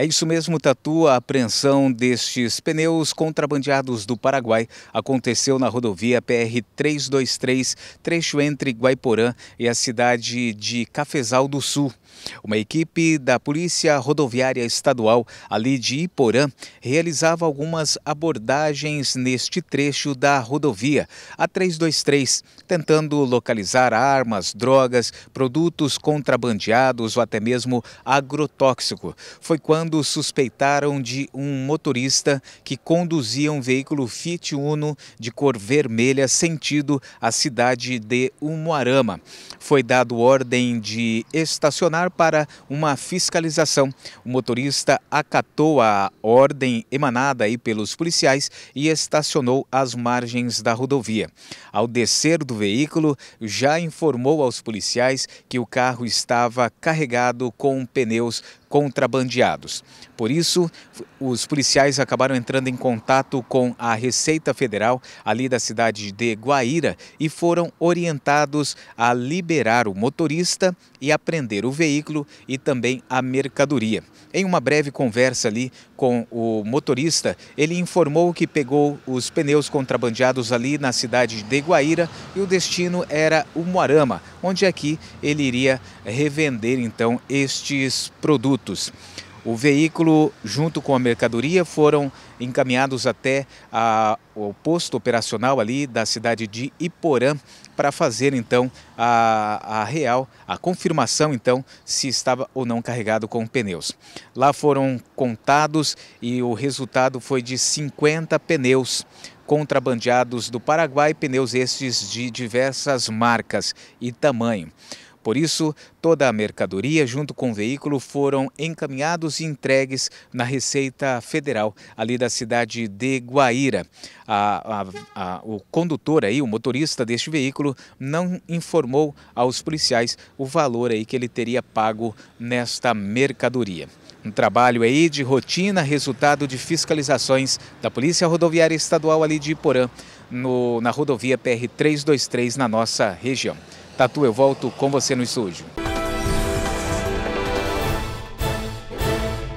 É isso mesmo, Tatu. A apreensão destes pneus contrabandeados do Paraguai aconteceu na rodovia PR-323, trecho entre Guaiporã e a cidade de Cafezal do Sul. Uma equipe da Polícia Rodoviária Estadual, ali de Iporã, realizava algumas abordagens neste trecho da rodovia A323, tentando localizar armas, drogas, produtos contrabandeados ou até mesmo agrotóxico. Foi quando quando suspeitaram de um motorista que conduzia um veículo Fiat Uno de cor vermelha sentido a cidade de Umuarama. Foi dado ordem de estacionar para uma fiscalização. O motorista acatou a ordem emanada aí pelos policiais e estacionou às margens da rodovia. Ao descer do veículo, já informou aos policiais que o carro estava carregado com pneus contrabandeados. Por isso, os policiais acabaram entrando em contato com a Receita Federal, ali da cidade de Guaíra, e foram orientados a liberar o motorista e apreender o veículo e também a mercadoria. Em uma breve conversa ali com o motorista, ele informou que pegou os pneus contrabandeados ali na cidade de Guaíra e o destino era o Moarama, onde aqui ele iria revender então estes produtos minutos. O veículo, junto com a mercadoria, foram encaminhados até a, o posto operacional ali da cidade de Iporã para fazer então a, a real, a confirmação então se estava ou não carregado com pneus. Lá foram contados e o resultado foi de 50 pneus contrabandeados do Paraguai, pneus estes de diversas marcas e tamanho. Por isso, toda a mercadoria junto com o veículo foram encaminhados e entregues na Receita Federal, ali da cidade de Guaíra. A, a, a, o condutor aí, o motorista deste veículo, não informou aos policiais o valor aí que ele teria pago nesta mercadoria. Um trabalho aí de rotina, resultado de fiscalizações da Polícia Rodoviária Estadual ali de Iporã, no, na rodovia PR 323 na nossa região. Tatu, eu volto com você no estúdio.